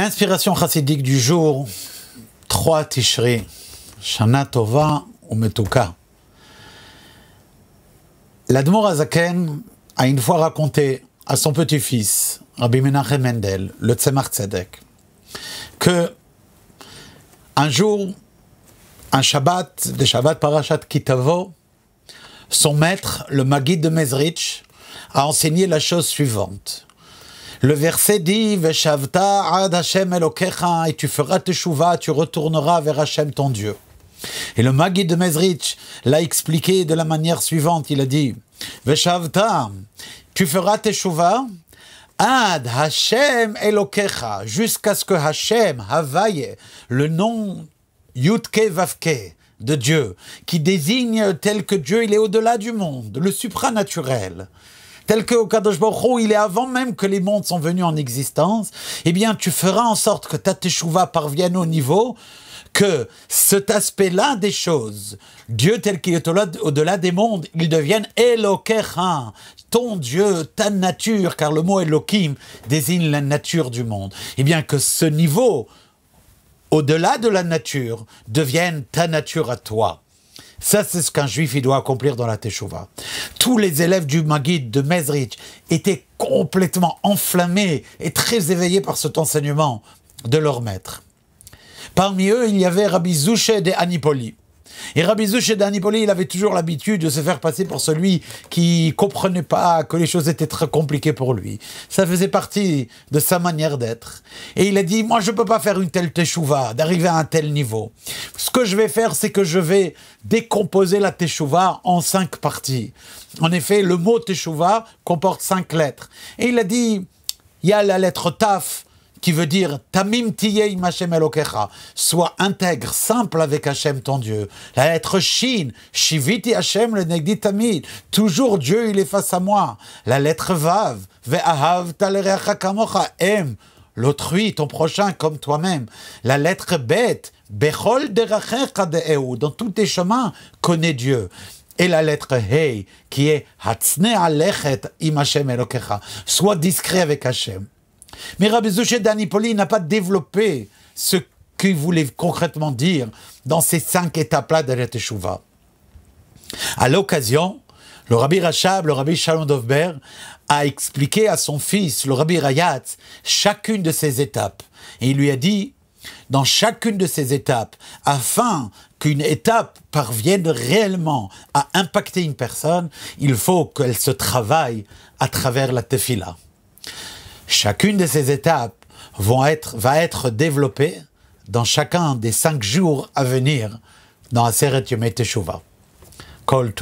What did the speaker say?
Inspiration chassidique du jour, 3 Tishri, Shana Tova ou Metuka. L'Admor Azaken a une fois raconté à son petit-fils, Rabbi Menachem Mendel, le Tzemach Tzedek, que un jour, un Shabbat, de Shabbat Parashat Kitavo, son maître, le Maguid de Mezrich, a enseigné la chose suivante. Le verset dit Veshavta ad Hashem Elokecha, et tu feras tes teshuva, tu retourneras vers Hashem ton Dieu. Et le magi de Mezrich l'a expliqué de la manière suivante il a dit Veshavta, tu feras teshuva, Ad Hashem Elokecha, jusqu'à ce que Hashem, Havaye, le nom Yutke Vavke de Dieu, qui désigne tel que Dieu, il est au-delà du monde, le supranaturel tel que Kadosh Baruch il est avant même que les mondes sont venus en existence, eh bien, tu feras en sorte que ta teshuva parvienne au niveau que cet aspect-là des choses, Dieu tel qu'il est au-delà des mondes, il devienne Elokecha, ton Dieu, ta nature, car le mot Elokim désigne la nature du monde. Eh bien, que ce niveau, au-delà de la nature, devienne ta nature à toi. Ça, c'est ce qu'un juif il doit accomplir dans la Teshuvah. Tous les élèves du Maguid de Mezrich étaient complètement enflammés et très éveillés par cet enseignement de leur maître. Parmi eux, il y avait Rabbi Zouchet de Anipoli. Et Rabbi chez et Danipoli, il avait toujours l'habitude de se faire passer pour celui qui comprenait pas que les choses étaient très compliquées pour lui. Ça faisait partie de sa manière d'être. Et il a dit, moi je ne peux pas faire une telle teshuvah, d'arriver à un tel niveau. Ce que je vais faire, c'est que je vais décomposer la teshuvah en cinq parties. En effet, le mot teshuvah comporte cinq lettres. Et il a dit, il y a la lettre taf, qui veut dire Tamim Tiyei Hashem Elokecha, sois intègre, simple avec Hashem ton Dieu. La lettre Shin, Shiviti Hashem le Negdi Tamid, toujours Dieu il est face à moi. La lettre Vav, Ve'ahav Talerecha Kamocha, aime l'autrui, ton prochain comme toi-même. La lettre Bet »« Bechol Kad De'eu, dans tous tes chemins, connais Dieu et la lettre Hey, qui est Hatzne Alechet im Hashem Elokecha. Sois discret avec Hashem. Mais Rabbi Zouché d'Anipoli n'a pas développé ce qu'il voulait concrètement dire dans ces cinq étapes-là de la Teshuvah. À l'occasion, le Rabbi Rachab, le Rabbi Shalom Dovber, a expliqué à son fils, le Rabbi Rayat, chacune de ces étapes. Et il lui a dit, dans chacune de ces étapes, afin qu'une étape parvienne réellement à impacter une personne, il faut qu'elle se travaille à travers la tefila. Chacune de ces étapes va être développée dans chacun des cinq jours à venir dans Aseret Yomei Kol